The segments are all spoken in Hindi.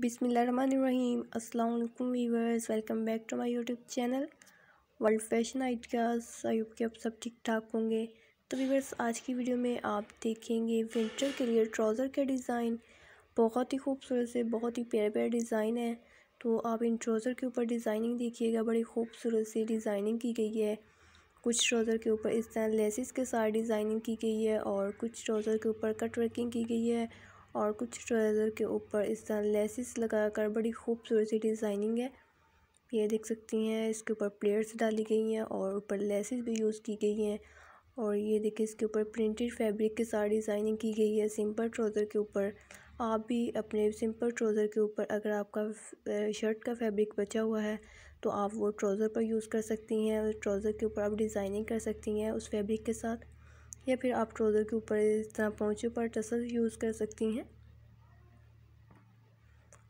बिसमीम अल्लाम viewers welcome back to my YouTube channel world fashion ideas Ayub के आप सब ठीक ठाक होंगे तो वीवर्स आज की वीडियो में आप देखेंगे विंटर के लिए ट्राउज़र के डिज़ाइन बहुत ही खूबसूरत से बहुत ही प्यारे प्यारे डिज़ाइन है तो आप इन ट्राउज़र के ऊपर डिज़ाइनिंग देखिएगा बड़ी खूबसूरत सी डिज़ाइनिंग की गई है कुछ ट्राउज़र के ऊपर इस तरह लेसिस के साथ डिज़ाइनिंग की गई है और कुछ ट्राउज़र के ऊपर कट वर्किंग की गई है और कुछ ट्राउज़र के ऊपर इस तरह लेसिस लगाकर बड़ी खूबसूरत सी डिज़ाइनिंग है ये देख सकती हैं इसके ऊपर प्लेट्स डाली गई हैं और ऊपर लेसिस भी यूज़ की गई हैं और ये देखिए इसके ऊपर प्रिंटेड फैब्रिक के साथ डिज़ाइनिंग की गई है सिंपल ट्राउज़र के ऊपर आप भी अपने सिंपल ट्राउज़र के ऊपर अगर आपका शर्ट का फैब्रिक बचा हुआ है तो आप वो ट्राउज़र पर यूज़ कर सकती हैं ट्राउज़र के ऊपर आप डिज़ाइनिंग कर सकती हैं उस फैब्रिक के साथ या फिर आप ट्रोज़र के ऊपर इस तरह पहुँचे पर टसल यूज़ कर सकती हैं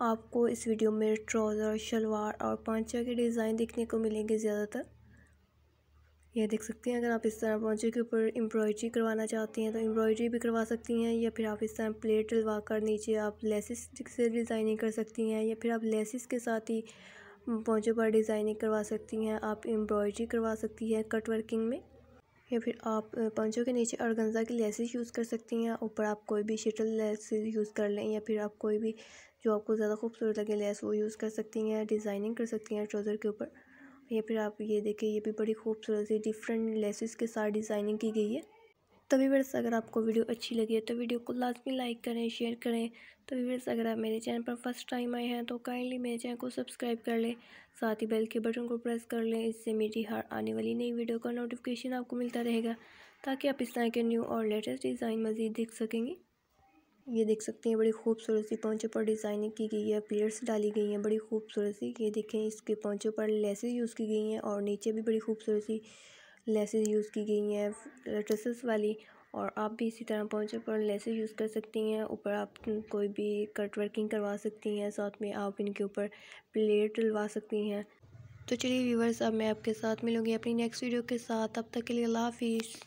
आपको इस वीडियो में ट्राउज़र शलवार और पांचा के डिज़ाइन देखने को मिलेंगे ज़्यादातर यह देख सकती हैं अगर आप इस तरह पहुँचे के ऊपर एम्ब्रॉयड्री करवाना चाहती हैं तो एम्ब्रॉयड्री भी करवा सकती हैं या फिर आप इस तरह प्लेट डलवा कर नीचे आप लेसिस से डिज़ाइनिंग कर सकती हैं या फिर आप लेसिस के साथ ही पहुँचे पर डिज़ाइनिंग करवा सकती हैं आप एम्ब्रॉयड्री करवा सकती हैं कट वर्किंग में या फिर आप पंचों के नीचे गंजा की लेसेस यूज़ कर सकती हैं ऊपर आप कोई भी शटल लेस यूज़ कर लें या फिर आप कोई भी जो आपको ज़्यादा खूबसूरत लगे लेस वो यूज़ कर सकती हैं डिज़ाइनिंग कर सकती हैं ट्राउज़र के ऊपर या फिर आप ये देखें ये भी बड़ी खूबसूरत सी डिफरेंट लेसेस के साथ डिज़ाइनिंग की गई है तो वर्ष अगर आपको वीडियो अच्छी लगी है तो वीडियो को लाजमी लाइक करें शेयर करें तो वर्ष अगर आप मेरे चैनल पर फर्स्ट टाइम आए हैं तो काइंडली मेरे चैनल को सब्सक्राइब कर लें साथ ही बेल के बटन को प्रेस कर लें इससे मेरी हर आने वाली नई वीडियो का नोटिफिकेशन आपको मिलता रहेगा ताकि आप इस तरह के न्यू और लेटेस्ट डिज़ाइन मज़ीद देख सकेंगे ये देख सकते हैं बड़ी खूबसूरत सी पहुँचों पर डिज़ाइनिंग की गई है प्लेयर्स डाली गई हैं बड़ी खूबसूरत सी ये देखें इसके पहुँचों पर लेसेज यूज़ की गई हैं और नीचे भी बड़ी खूबसूरत सी लेसेस यूज़ की गई हैं ड्रेसेस वाली और आप भी इसी तरह पहुँचे पर लेसेस यूज़ कर सकती हैं ऊपर आप कोई भी कट वर्किंग करवा सकती हैं साथ में आप इनके ऊपर प्लेट डलवा सकती हैं तो चलिए व्यूवर्स अब मैं आपके साथ मिलूँगी अपनी नेक्स्ट वीडियो के साथ अब तक के लिए अल्लाह हाफिज़